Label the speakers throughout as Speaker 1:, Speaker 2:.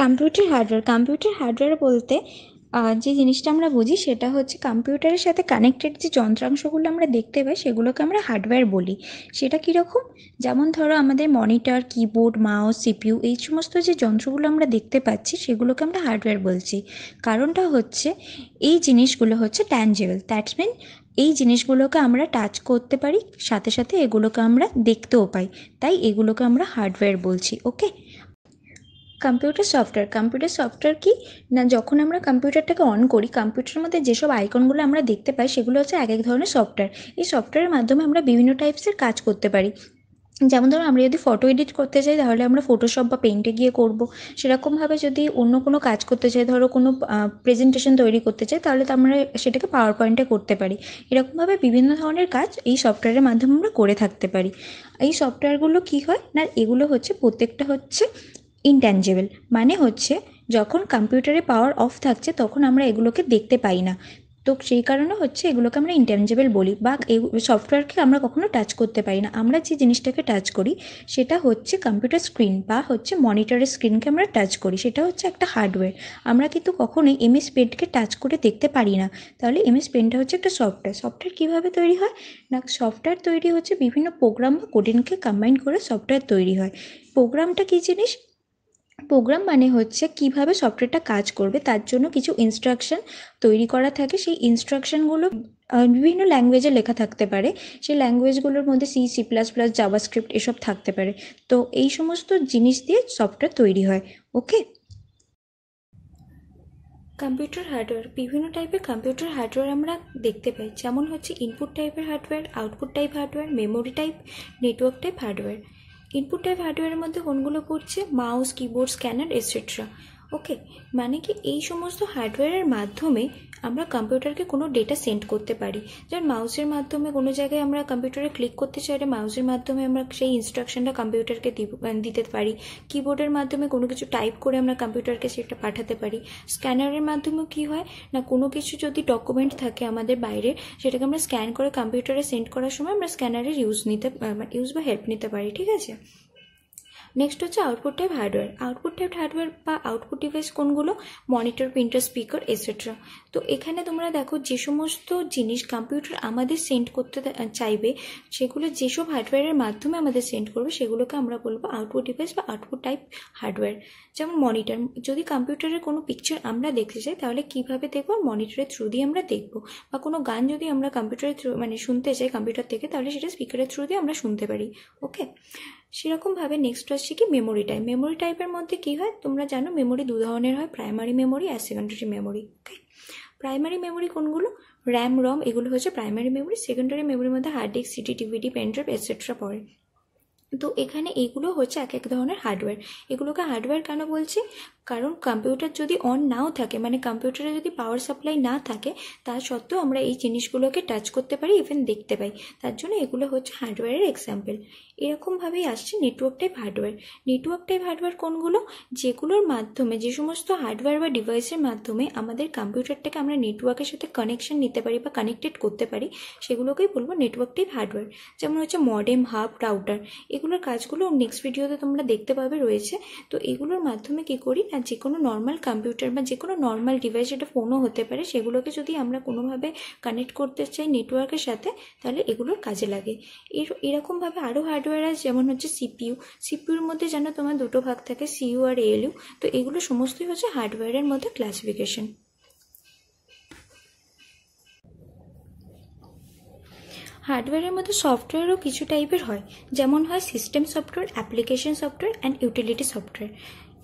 Speaker 1: computer hardware computer hardware বলতে যে জিনিসটা আমরা বুঝি সেটা হচ্ছে কম্পিউটারের সাথে কানেক্টেড যে যন্ত্রাংশগুলো আমরা দেখতে পাই সেগুলোকে আমরা হার্ডওয়্যার বলি সেটা কীরকম যেমন ধরো আমাদের মনিটর কিবোর্ড মাউস সিপিইউ এই সমস্ত যে যন্ত্রগুলো আমরা দেখতে পাচ্ছি সেগুলোকে আমরা হার্ডওয়্যার বলছি কারণটা হচ্ছে এই জিনিসগুলো হচ্ছে ট্যানজেবল দ্যাটস মিন এই জিনিসগুলোকে আমরা টাচ করতে পারি সাথে সাথে এগুলোকে আমরা দেখতেও পাই তাই এগুলোকে আমরা হার্ডওয়্যার বলছি okay computer software computer software কী না যখন আমরা কম্পিউটারটাকে অন করি কম্পিউটারের মধ্যে যেসব আইকনগুলো আমরা দেখতে পাই সেগুলো হচ্ছে এক এক ধরনের সফটওয়্যার এই সফটওয়্যারের মাধ্যমে আমরা বিভিন্ন টাইপসের কাজ করতে পারি যেমন ধরো আমরা যদি ফটো এডিট করতে চাই তাহলে আমরা ফটোশপ বা পেন্টে গিয়ে করব সেরকমভাবে যদি অন্য কোনো কাজ করতে চাই ধরো কোনো প্রেজেন্টেশন তৈরি করতে চাই তাহলে তো আমরা সেটাকে পাওয়ার পয়েন্টে করতে পারি এরকমভাবে বিভিন্ন ধরনের কাজ এই সফটওয়্যারের মাধ্যমে আমরা করে থাকতে পারি এই সফটওয়্যারগুলো কি হয় না এগুলো হচ্ছে প্রত্যেকটা হচ্ছে ইনট্যাঞ্জেবল মানে হচ্ছে যখন কম্পিউটারে পাওয়ার অফ থাকছে তখন আমরা এগুলোকে দেখতে পাই না তো সেই কারণে হচ্ছে এগুলোকে আমরা ইনট্যাঞ্জেবল বলি বা এই সফটওয়্যারকে আমরা কখনো টাচ করতে পারি না আমরা যে জিনিসটাকে টাচ করি সেটা হচ্ছে কম্পিউটার স্ক্রিন বা হচ্ছে মনিটরের স্ক্রিনকে আমরা টাচ করি সেটা হচ্ছে একটা হার্ডওয়্যার আমরা কিন্তু কখনোই এমএস পেন্টকে টাচ করে দেখতে পারি না তাহলে এমএস পেন্টটা হচ্ছে একটা সফটওয়্যার সফটওয়্যার কীভাবে তৈরি হয় না সফটওয়্যার তৈরি হচ্ছে বিভিন্ন প্রোগ্রাম বা কোডিনকে কম্বাইন করে সফটওয়্যার তৈরি হয় প্রোগ্রামটা কী জিনিস প্রোগ্রাম মানে হচ্ছে কীভাবে সফটওয়্যারটা কাজ করবে তার জন্য কিছু ইনস্ট্রাকশান তৈরি করা থাকে সেই ইনস্ট্রাকশানগুলো বিভিন্ন ল্যাঙ্গুয়েজে লেখা থাকতে পারে সেই ল্যাঙ্গুয়েজগুলোর মধ্যে C C plus plus JavaScript এসব থাকতে পারে তো এই সমস্ত জিনিস দিয়ে সফটওয়্যার তৈরি হয় ওকে কম্পিউটার হার্ডওয়্যার বিভিন্ন টাইপের কম্পিউটার হার্ডওয়্যার আমরা দেখতে পাই যেমন হচ্ছে ইনপুট টাইপের hardware output type hardware memory type network type hardware input type হার্ডওয়্যারের মধ্যে কোনগুলো পড়ছে mouse keyboard scanner etcetera okay মানে কি এই সমস্ত হার্ডওয়্যারের মাধ্যমে আমরা কম্পিউটারকে কোনো ডেটা সেন্ড করতে পারি যেমন মাউসের মাধ্যমে কোনো জায়গায় আমরা কম্পিউটারে ক্লিক করতে চাইলে মাউসের মাধ্যমে আমরা সেই ইনস্ট্রাকশনটা কম্পিউটারকে মানে দিতে পারি কিবোর্ডের মাধ্যমে কোনো কিছু টাইপ করে আমরা কম্পিউটারকে সেটা পাঠাতে পারি স্ক্যানারের মাধ্যমে কি হয় না কোনো কিছু যদি ডকুমেন্ট থাকে আমাদের বাইরে সেটাকে আমরা স্ক্যান করে কম্পিউটারে সেন্ড করার সময় আমরা স্ক্যানারের ইউজ নিতে ইউজ বা হেল্প নিতে পারি ঠিক আছে নেক্সট হচ্ছে output type hardware output type hardware বা আউটপুট ডিভাইস কোনগুলো মনিটর প্রিন্টার স্পিকার এসেট্রা তো এখানে তোমরা দেখো যে সমস্ত জিনিস কম্পিউটার আমাদের সেন্ড করতে চাইবে সেগুলো যেসব হার্ডওয়্যারের মাধ্যমে আমাদের সেন্ড করবে সেগুলোকে আমরা বলবো আউটপুট ডিভাইস বা আউটপুট টাইপ হার্ডওয়্যার যেমন মনিটর যদি কম্পিউটারের কোনো পিকচার আমরা দেখতে চাই তাহলে কিভাবে দেখবো মনিটরের থ্রু দিয়ে আমরা দেখবো বা কোনো গান যদি আমরা কম্পিউটারের থ্রু মানে শুনতে চাই কম্পিউটার থেকে তাহলে সেটা স্পিকারের থ্রু দিয়ে আমরা শুনতে পারি ওকে সেরকমভাবে নেক্সট আসছে কি মেমোরি টাইপ মেমোরি টাইপের মধ্যে কী হয় তোমরা জানো মেমোরি দু ধরনের হয় প্রাইমারি মেমোরি আর secondary memory okay primary memory কোনগুলো র্যাম রম এগুলো হচ্ছে প্রাইমারি মেমোরি সেকেন্ডারি মেমোরির মধ্যে hard disk CD DVD pen drive etcetera পড়ে তো এখানে এগুলো হচ্ছে এক এক ধরনের হার্ডওয়্যার এগুলোকে হার্ডওয়্যার কেন বলছি কারণ কম্পিউটার যদি অন নাও থাকে মানে কম্পিউটারে যদি পাওয়ার সাপ্লাই না থাকে তা সত্ত্বেও আমরা এই জিনিসগুলোকে টাচ করতে পারি ইভেন দেখতে পাই তার জন্য এগুলো হচ্ছে হার্ডওয়্যারের এক্সাম্পল এরকমভাবেই আসছে network type hardware network type hardware কোনগুলো যেগুলোর মাধ্যমে যে সমস্ত হার্ডওয়্যার বা ডিভাইসের মাধ্যমে আমাদের কম্পিউটারটাকে আমরা নেটওয়ার্কের সাথে কানেকশন নিতে পারি বা কানেক্টেড করতে পারি সেগুলোকেই বলবো নেটওয়ার্ক টাইপ হার্ডওয়্যার যেমন হচ্ছে মডেম হাব রাউটার এগুলোর কাজগুলো নেক্সট ভিডিওতে তোমরা দেখতে পাবে রয়েছে তো এগুলোর মাধ্যমে কি করি না যে কোনো নর্মাল কম্পিউটার বা যে কোনো নর্মাল ডিভাইস যেটা ফোনও হতে পারে সেগুলোকে যদি আমরা কোনোভাবে কানেক্ট করতে চাই নেটওয়ার্কের সাথে তাহলে এগুলোর কাজে লাগে এর এরকমভাবে আরও হার্ডওয়্যার আছে যেমন হচ্ছে সিপিউ সিপিউর মধ্যে যেন তোমার দুটো ভাগ থাকে সিইউ আর এএলইউ তো এগুলো সমস্তই হচ্ছে হার্ডওয়্যারের মধ্যে ক্লাসিফিকেশন হার্ডওয়্যারের মধ্যে সফটওয়্যারও কিছু টাইপের হয় যেমন হয় system software application software and utility software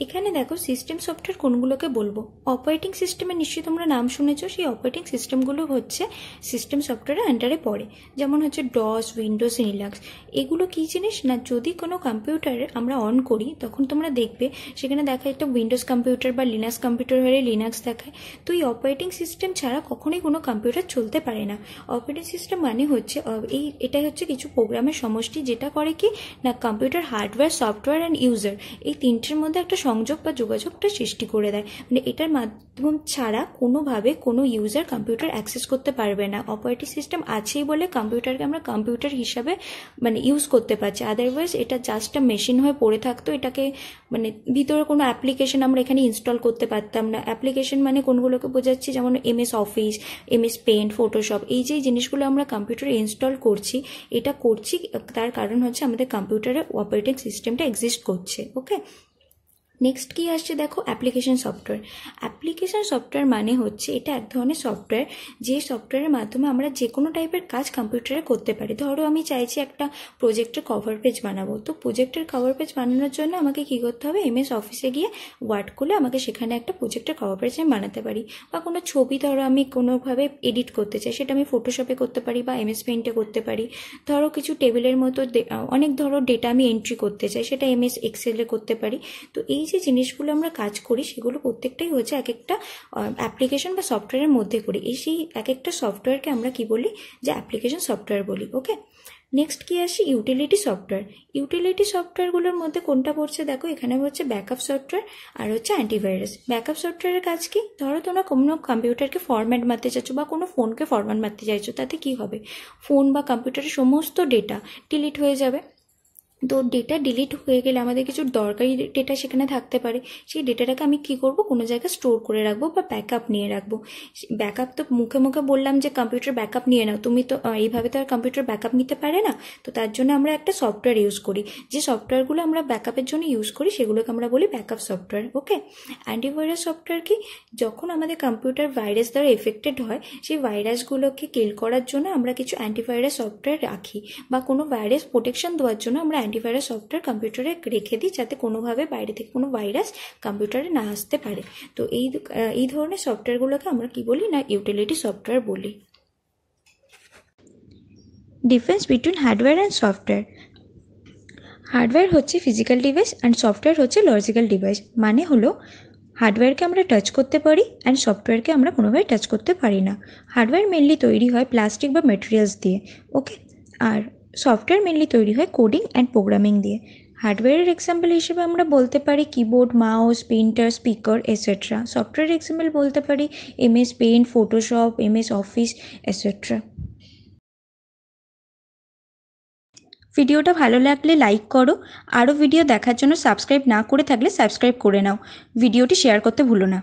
Speaker 1: এখানে দেখো সিস্টেম সফটওয়্যার কোনগুলোকে বলবো অপারেটিং সিস্টেমে নিশ্চয়ই তোমরা নাম শুনেছো সেই অপারেটিং সিস্টেমগুলো হচ্ছে সিস্টেম সফটওয়্যারের আন্ডারে পড়ে যেমন হচ্ছে ডস উইন্ডোজ রিলাক্স এগুলো কি জিনিস না যদি কোনো কম্পিউটারে আমরা অন করি তখন তোমরা দেখবে সেখানে দেখা একটা উইন্ডোজ কম্পিউটার বা লিনাক্স কম্পিউটার হয়ে লিনাক্স দেখায় তো এই অপারেটিং সিস্টেম ছাড়া কখনোই কোনো কম্পিউটার চলতে পারে না অপারেটিং সিস্টেম মানে হচ্ছে এই এটাই হচ্ছে কিছু প্রোগ্রামের সমষ্টি যেটা করে কি না computer hardware software and user এই তিনটির মধ্যে একটা সংযোগ বা যোগাযোগটা সৃষ্টি করে দেয় মানে এটার মাধ্যম ছাড়া কোনোভাবে কোনো ইউজার কম্পিউটার অ্যাক্সেস করতে পারবে না অপারেটিং সিস্টেম আছেই বলে কম্পিউটারকে আমরা কম্পিউটার হিসাবে মানে ইউজ করতে পারছি আদারওয়াইজ এটা জাস্ট মেশিন হয়ে পড়ে থাকতো এটাকে মানে ভিতরে কোনো অ্যাপ্লিকেশন আমরা এখানে ইনস্টল করতে পারতাম না অ্যাপ্লিকেশন মানে কোনগুলোকে বোঝাচ্ছি যেমন M S office MS paint Photoshop এই যে জিনিসগুলো আমরা কম্পিউটারে ইনস্টল করছি এটা করছি তার কারণ হচ্ছে আমাদের কম্পিউটারে অপারেটিং সিস্টেমটা এক্সিস্ট করছে ওকে নেক্সট কি আসছে দেখো অ্যাপ্লিকেশন সফটওয়্যার অ্যাপ্লিকেশন সফটওয়্যার মানে হচ্ছে এটা এক ধরনের সফটওয়্যার যে সফটওয়্যারের মাধ্যমে আমরা যে কোনো টাইপের কাজ কম্পিউটারে করতে পারি ধরো আমি চাইছি একটা প্রোজেক্টের কভার পেজ বানাবো তো প্রোজেক্টের কভার পেজ বানানোর জন্য আমাকে কী করতে হবে এম এস অফিসে গিয়ে ওয়ার্ড করলে আমাকে সেখানে একটা প্রোজেক্টের কভার পেজ আমি বানাতে পারি বা কোনো ছবি ধরো আমি কোনোভাবে এডিট করতে চাই সেটা আমি ফটোশপে করতে পারি বা এম এস পেন্টে করতে পারি ধরো কিছু টেবিলের মতো অনেক ধরো ডেটা আমি এন্ট্রি করতে চাই সেটা এম এস এক্সেলে করতে পারি তো এই যে জিনিসগুলো আমরা কাজ করি সেগুলো প্রত্যেকটাই হচ্ছে এক একটা অ্যাপ্লিকেশন বা সফটওয়্যারের মধ্যে করি এই সেই এক একটা সফটওয়্যারকে আমরা কি বলি যে অ্যাপ্লিকেশন সফটওয়্যার বলি ওকে নেক্সট কি আসে ইউটিলিটি সফটওয়্যার ইউটিলিটি সফটওয়্যারগুলোর মধ্যে কোনটা পড়ছে দেখো এখানে হচ্ছে ব্যাকআপ সফটওয়্যার আর হচ্ছে অ্যান্টিভাইরাস ব্যাকআপ সফটওয়্যারের কাজ কি ধরো তোমরা কোনো কম্পিউটারকে ফরম্যাট মারতে চাইছো বা কোনো ফোনকে ফরম্যাট মারতে চাইছো তাতে কি হবে ফোন বা কম্পিউটারের সমস্ত ডেটা ডিলিট হয়ে যাবে তো ডেটা ডিলিট হয়ে গেলে আমাদের কিছু দরকারি ডেটা সেখানে থাকতে পারে সেই ডেটাটাকে আমি কি করব কোনো জায়গায় স্টোর করে রাখবো বা ব্যাকআপ নিয়ে রাখবো ব্যাকআপ তো মুখে মুখে বললাম যে কম্পিউটার ব্যাকআপ নিয়ে নাও তুমি তো এইভাবে তো আর কম্পিউটার ব্যাকআপ নিতে পারে না তো তার জন্য আমরা একটা সফটওয়্যার ইউজ করি যে সফটওয়্যারগুলো আমরা ব্যাকআপের জন্য ইউজ করি সেগুলোকে আমরা বলি backup software okay antivirus software কি যখন আমাদের কম্পিউটার ভাইরাস দ্বারা এফেক্টেড হয় সেই ভাইরাসগুলোকে কিল করার জন্য আমরা কিছু অ্যান্টিভাইরাস সফটওয়্যার রাখি বা কোনো ভাইরাস প্রোটেকশন দেওয়ার জন্য আমরা অ্যান্টিভাইরাস সফটওয়্যার কম্পিউটারে রেখে দিই যাতে কোনোভাবে বাইরে থেকে কোনো ভাইরাস কম্পিউটারে না আসতে পারে তো এই এই ধরনের সফটওয়্যারগুলোকে আমরা কি বলি না ইউটিলিটি সফটওয়্যার বলি difference between hardware and software hardware হচ্ছে ফিজিক্যাল ডিভাইস অ্যান্ড সফটওয়্যার হচ্ছে লজিক্যাল ডিভাইস মানে হলো হার্ডওয়্যারকে আমরা টাচ করতে পারি অ্যান্ড সফটওয়্যারকে আমরা কোনোভাবে টাচ করতে পারি না হার্ডওয়্যার মেনলি তৈরি হয় প্লাস্টিক বা মেটেরিয়ালস দিয়ে ওকে আর সফটওয়্যার মেনলি তৈরি হয় কোডিং অ্যান্ড প্রোগ্রামিং দিয়ে হার্ডওয়্যারের এক্সাম্পল হিসেবে আমরা বলতে পারি keyboard mouse printer speaker etcetera সফটওয়্যারের এক্সাম্পল বলতে পারি MS paint Photoshop M S office etcetera ভিডিওটা ভালো লাগলে লাইক করো আরও ভিডিও দেখার জন্য সাবস্ক্রাইব না করে থাকলে সাবস্ক্রাইব করে নাও ভিডিওটি শেয়ার করতে ভুলো না